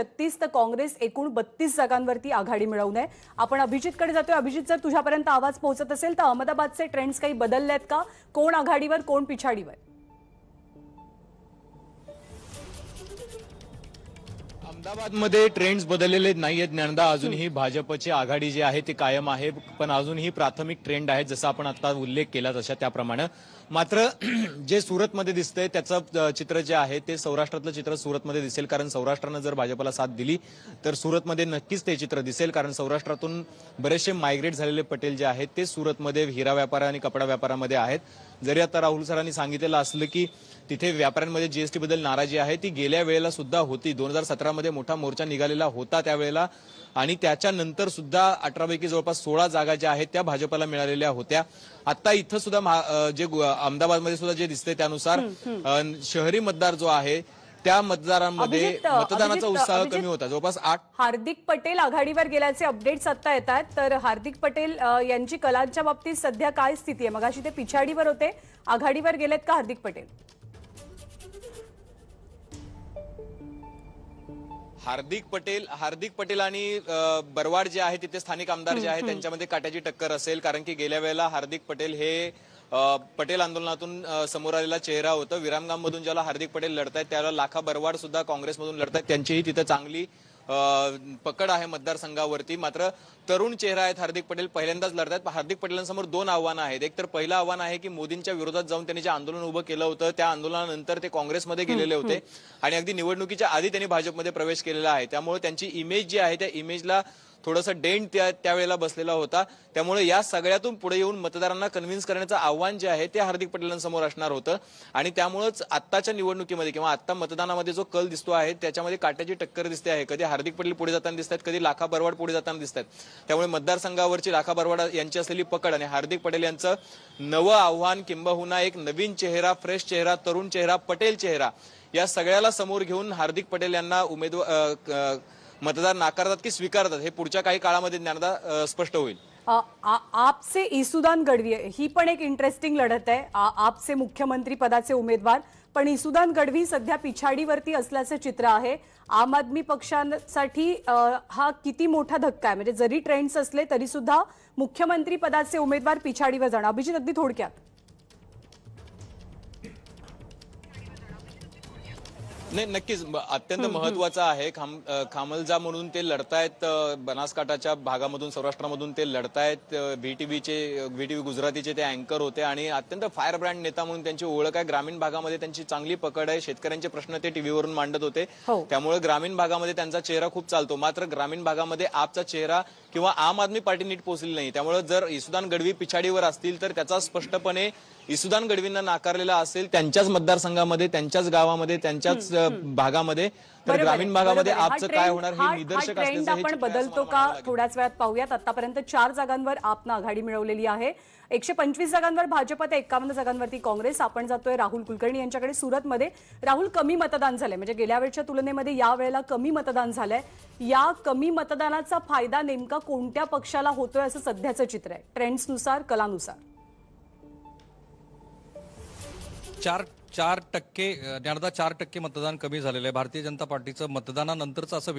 छत्तीस तर काँग्रेस एकूण बत्तीस जागांवरती आघाडी मिळवू नये आपण अभिजितकडे जातोय अभिजित जर तुझ्यापर्यंत आवाज पोहोचत असेल तर अहमदाबादचे ट्रेंड्स काही बदलले आहेत का कोण आघाडीवर कोण पिछाडीवर अहमदाबादमध्ये ट्रेंड्स बदललेले नाही आहेत ज्ञानदा अजूनही भाजपची आघाडी जी आहे ती कायम आहे पण अजूनही प्राथमिक ट्रेंड आहे जसं आपण आता उल्लेख केला तशा त्याप्रमाणे मात्र जे सुरतमध्ये दिसतंय त्याचं चित्र जे आहे ते सौराष्ट्रातलं चित्र सुरतमध्ये दिसेल कारण सौराष्ट्रानं जर भाजपला साथ दिली तर सुरतमध्ये नक्कीच ते चित्र दिसेल कारण सौराष्ट्रातून बरेचसे मायग्रेट झालेले पटेल जे आहेत ते सुरतमध्ये हिरा व्यापार आणि कपडा व्यापारामध्ये आहेत जरी आता राहुल सरांनी सांगितलेलं असलं की तिथे व्यापाऱ्यांमध्ये जीएसटी बद्दल नाराजी आहे ती गेल्या वेळेला सुद्धा होती दोन हजार सतरामध्ये मोठा मोर्चा निघालेला होता त्यावेळेला आणि त्याच्यानंतर सुद्धा अठरापैकी जवळपास सोळा जागा ज्या आहेत त्या भाजपला मिळालेल्या होत्या आता इथं सुद्धा जे अहमदाबादमध्ये सुद्धा जे दिसते त्यानुसार शहरी मतदार जो आहे त्या मतदारांमध्ये मतदानाचा उत्साह कमी होता जवळपास आठ हार्दिक पटेल आघाडीवर गेल्याचे अपडेट्स आता येतात तर हार्दिक पटेल यांची कलांच्या बाबतीत सध्या काय स्थिती आहे मग ते पिछाडीवर होते आघाडीवर गेलेत का हार्दिक पटेल हार्दिक पटेल हार्दिक पटेल आणि बरवाड जे आहे तिथे स्थानिक आमदार जे आहे त्यांच्यामध्ये काट्याची टक्कर असेल कारण की गेल्या वेळेला हार्दिक पटेल हे पटेल आंदोलनातून समोर आलेला चेहरा होता मधून ज्याला हार्दिक पटेल आहेत त्याला लाखा बरवाड सुद्धा काँग्रेसमधून लढतायत त्यांचीही तिथं चांगली पकड आहे मतदारसंघावरती मात्र तरुण चेहरा आहेत हार्दिक पटेल पहिल्यांदाच लढत लढतात हार्दिक पटेलांसमोर दोन आव्हानं आहेत एक तर पहिलं आव्हान आहे की मोदींच्या विरोधात जाऊन त्यांनी जे आंदोलन उभं केलं होतं त्या आंदोलनानंतर ते काँग्रेसमध्ये गेलेले होते आणि अगदी निवडणुकीच्या आधी त्यांनी भाजपमध्ये प्रवेश केलेला आहे त्यामुळे त्यांची इमेज जी आहे त्या इमेजला थोडासा डेंट त्या त्यावेळेला बसलेला होता त्यामुळे या सगळ्यातून पुढे येऊन मतदारांना कन्व्हिन्स करण्याचं आव्हान जे आहे ते हार्दिक पटेलांसमोर असणार होतं आणि त्यामुळेच आत्ताच्या निवडणुकीमध्ये किंवा आत्ता मतदानामध्ये जो कल दिसतो आहे त्याच्यामध्ये काट्याची टक्कर दिसते आहे कधी हार्दिक पटेल पुढे जाताना दिसतात कधी लाखा बरवाड पुढे जाताना दिसतात त्यामुळे मतदारसंघावरची लाखा बरवाड यांची असलेली पकड आणि हार्दिक पटेल यांचं नवं आव्हान किंबहुना एक नवीन चेहरा फ्रेश चेहरा तरुण चेहरा पटेल चेहरा या सगळ्याला समोर घेऊन हार्दिक पटेल यांना उमेदवार मतदार नाकारतात की स्वीकारतात हे पुढच्या काही काळामध्ये ज्ञानदा स्पष्ट होईल आपसे इसुदान गडवी ही पण एक इंटरेस्टिंग लढत आहे आपसे मुख्यमंत्री पदाचे उमेदवार पण इसुदान गडवी सध्या पिछाडीवरती असल्याचं चित्र आहे आम आदमी पक्षांसाठी हा किती मोठा धक्का आहे म्हणजे जरी ट्रेंड्स असले तरी सुद्धा मुख्यमंत्री पदाचे उमेदवार पिछाडीवर जाणं अभिजित अगदी थोडक्यात नाही नक्कीच अत्यंत महत्वाचं आहे खाम खामलजा म्हणून ते लढतायत बनासकाठाच्या भागामधून सौराष्ट्रामधून ते लढतायत व्ही टी व्हीचे व्ही टी व्ही गुजरातीचे ते अँकर होते आणि अत्यंत फायर ब्रँड नेता म्हणून त्यांची ओळख आहे ग्रामीण भागामध्ये त्यांची चांगली पकड आहे शेतकऱ्यांचे प्रश्न ते टीव्हीवरून मांडत होते हो. त्यामुळे ग्रामीण भागामध्ये त्यांचा चेहरा खूप चालतो मात्र ग्रामीण भागामध्ये आपचा चेहरा किंवा आम आदमी पार्टी नीट पोहोचली नाही त्यामुळे जर इसुदान गडवी पिछाडीवर असतील तर त्याचा स्पष्टपणे इसुदान गडवींना नाकारलेला असेल त्यांच्याच मतदारसंघामध्ये त्यांच्याच गावामध्ये त्यांच्याच भागामध्ये तर ग्रामीण भागामध्ये आपचं काय होणार हे निदर्शक आपण बदलतो का थोड्याच वेळात पाहूयात आतापर्यंत चार जागांवर आपण आघाडी मिळवलेली आहे एकशे पंचवीस जागांवर भाजप ते एकावन्न जागांवरती काँग्रेस आपण जातोय राहुल कुलकर्णी यांच्याकडे सुरतमध्ये राहुल कमी मतदान झालंय म्हणजे गेल्या वेळच्या तुलनेमध्ये या वेळेला कमी मतदान झालंय या कमी मतदानाचा फायदा नेमका कोणत्या पक्षाला होतोय असं सध्याचं चित्र आहे ट्रेंड्सनुसार कलानुसार चार चार टक्के ज्ञानदा चार टक्के मतदान कमी झालेलं आहे भारतीय जनता पार्टीचं मतदानानंतरचं असं